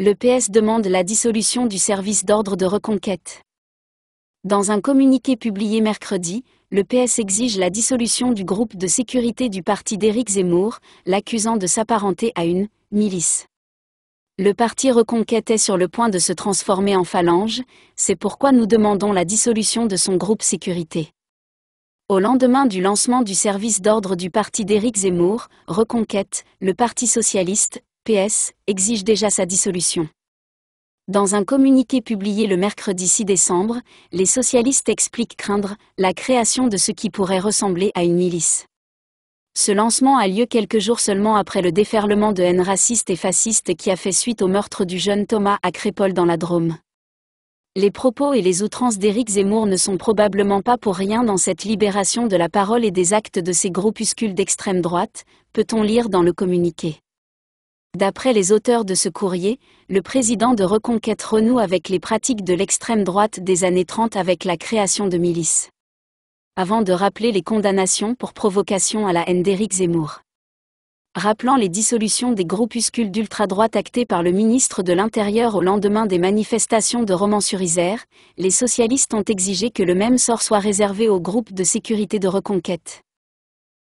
le PS demande la dissolution du service d'ordre de reconquête. Dans un communiqué publié mercredi, le PS exige la dissolution du groupe de sécurité du parti d'Éric Zemmour, l'accusant de s'apparenter à une milice. Le parti Reconquête est sur le point de se transformer en phalange, c'est pourquoi nous demandons la dissolution de son groupe sécurité. Au lendemain du lancement du service d'ordre du parti d'Éric Zemmour, Reconquête, le Parti socialiste, PS, exige déjà sa dissolution. Dans un communiqué publié le mercredi 6 décembre, les socialistes expliquent craindre la création de ce qui pourrait ressembler à une milice. Ce lancement a lieu quelques jours seulement après le déferlement de haine raciste et fasciste qui a fait suite au meurtre du jeune Thomas à Crépol dans la Drôme. Les propos et les outrances d'Éric Zemmour ne sont probablement pas pour rien dans cette libération de la parole et des actes de ces groupuscules d'extrême droite, peut-on lire dans le communiqué. D'après les auteurs de ce courrier, le président de Reconquête renoue avec les pratiques de l'extrême droite des années 30 avec la création de milices. Avant de rappeler les condamnations pour provocation à la haine d'Éric Zemmour. Rappelant les dissolutions des groupuscules d'ultra-droite actées par le ministre de l'Intérieur au lendemain des manifestations de Romans-sur-Isère, les socialistes ont exigé que le même sort soit réservé aux groupes de sécurité de Reconquête.